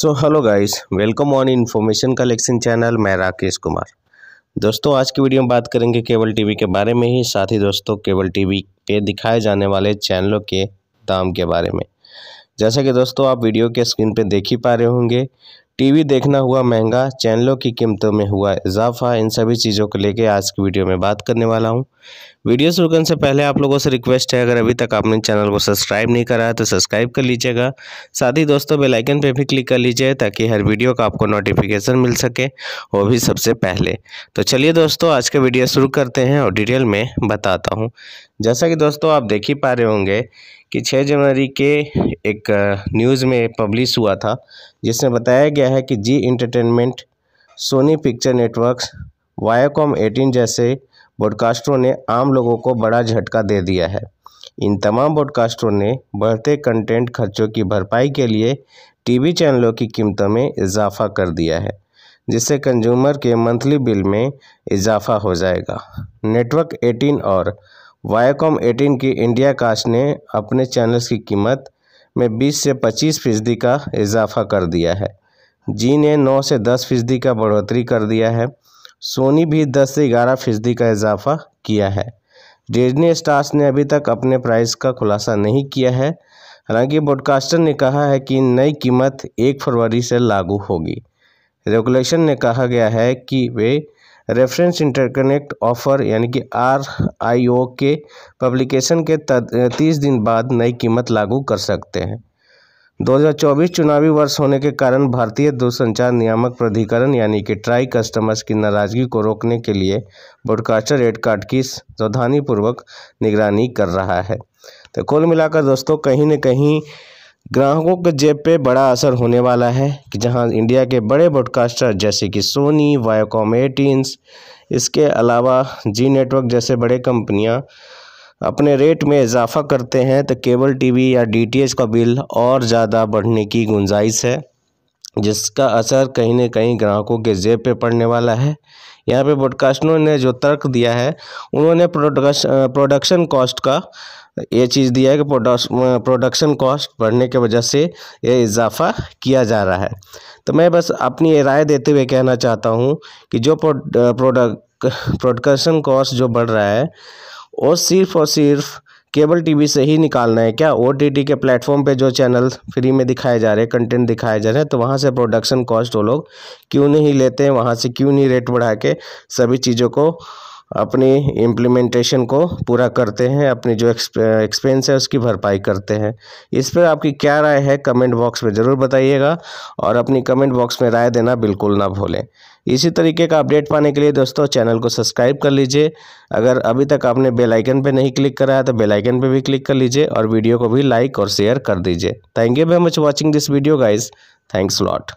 so hello guys welcome on information collection channel मैं राकेश कुमार दोस्तों आज की वीडियो में बात करेंगे केबल टीवी के बारे में ही साथ ही दोस्तों केबल टीवी पे दिखाए जाने वाले चैनलों के दाम के बारे में जैसा कि दोस्तों आप वीडियो के स्क्रीन पे देख ही पा रहे होंगे टीवी देखना हुआ महंगा चैनलों की कीमतों में हुआ इजाफा इन सभी चीज़ों को लेके आज की वीडियो में बात करने वाला हूँ वीडियो शुरू करने से पहले आप लोगों से रिक्वेस्ट है अगर अभी तक आपने चैनल को सब्सक्राइब नहीं करा है तो सब्सक्राइब कर लीजिएगा साथ ही दोस्तों बेल आइकन पे भी क्लिक कर लीजिए ताकि हर वीडियो का आपको नोटिफिकेशन मिल सके वो भी सबसे पहले तो चलिए दोस्तों आज का वीडियो शुरू करते हैं और डिटेल में बताता हूँ जैसा कि दोस्तों आप देख ही पा रहे होंगे कि 6 जनवरी के एक न्यूज़ में पब्लिश हुआ था जिसमें बताया गया है कि Zee entertainment Sony picture networks Viacom eighteen जैसे ब्रॉडकास्टरों ने आम लोगों को बड़ा झटका दे दिया है इन तमाम ब्रॉडकास्टरों ने बढ़ते कंटेंट खर्चों की भरपाई के लिए टीवी चैनलों की कीमतों में इजाफा कर दिया है जिससे कंज्यूमर के मंथली बिल में इजाफा हो जाएगा नेटवर्क 18 और वायाकॉम एटीन की इंडिया कास्ट ने अपने चैनल्स की कीमत में 20 से 25 फीसदी का इजाफा कर दिया है जी ने 9 से 10 फीसदी का बढ़ोतरी कर दिया है सोनी भी 10 से 11 फीसदी का इजाफा किया है डिजनी स्टार्स ने अभी तक अपने प्राइस का खुलासा नहीं किया है हालांकि ब्रॉडकास्टर ने कहा है कि नई कीमत एक फरवरी से लागू होगी रेगुलेशन ने कहा गया है कि वे रेफरेंस इंटरकनेक्ट ऑफर यानी कि आर आई ओ के पब्लिकेशन के तीस दिन बाद नई कीमत लागू कर सकते हैं 2024 चुनावी वर्ष होने के कारण भारतीय दूरसंचार नियामक प्राधिकरण यानी कि ट्राई कस्टमर्स की नाराज़गी को रोकने के लिए ब्रॉडकास्टर रेड कार्ड की सावधानीपूर्वक निगरानी कर रहा है तो कुल मिलाकर दोस्तों कहीं न कहीं ग्राहकों के जेब पे बड़ा असर होने वाला है कि जहां इंडिया के बड़े ब्रॉडकास्टर जैसे कि सोनी वायोकॉम एटीन्स इसके अलावा जी नेटवर्क जैसे बड़े कंपनियां अपने रेट में इजाफा करते हैं तो केबल टीवी या डीटीएच का बिल और ज़्यादा बढ़ने की गुंजाइश है जिसका असर कहीं न कहीं ग्राहकों के जेब पे पड़ने वाला है यहाँ पे ब्रॉडकास्टरों ने जो तर्क दिया है उन्होंने प्रोडक्शन कॉस्ट का ये चीज़ दिया है कि प्रोडक्शन कॉस्ट बढ़ने की वजह से ये इजाफा किया जा रहा है तो मैं बस अपनी ये राय देते हुए कहना चाहता हूँ कि जो प्रोडक्ट प्रोडक्शन कॉस्ट जो बढ़ रहा है वो सिर्फ और सिर्फ केबल टीवी से ही निकालना है क्या ओ के प्लेटफॉर्म पे जो चैनल फ्री में दिखाए जा रहे हैं कंटेंट दिखाए जा रहे हैं तो वहाँ से प्रोडक्शन कॉस्ट वो लोग क्यों नहीं लेते हैं वहाँ से क्यों नहीं रेट बढ़ा के सभी चीज़ों को अपनी इम्प्लीमेंटेशन को पूरा करते हैं अपनी जो एक्सपेंस है उसकी भरपाई करते हैं इस पर आपकी क्या राय है कमेंट बॉक्स में ज़रूर बताइएगा और अपनी कमेंट बॉक्स में राय देना बिल्कुल ना भूलें इसी तरीके का अपडेट पाने के लिए दोस्तों चैनल को सब्सक्राइब कर लीजिए अगर अभी तक आपने बेल आइकन पे नहीं क्लिक कराया तो बेल आइकन पे भी क्लिक कर लीजिए और वीडियो को भी लाइक और शेयर कर दीजिए thank you very much watching this video guys thanks lot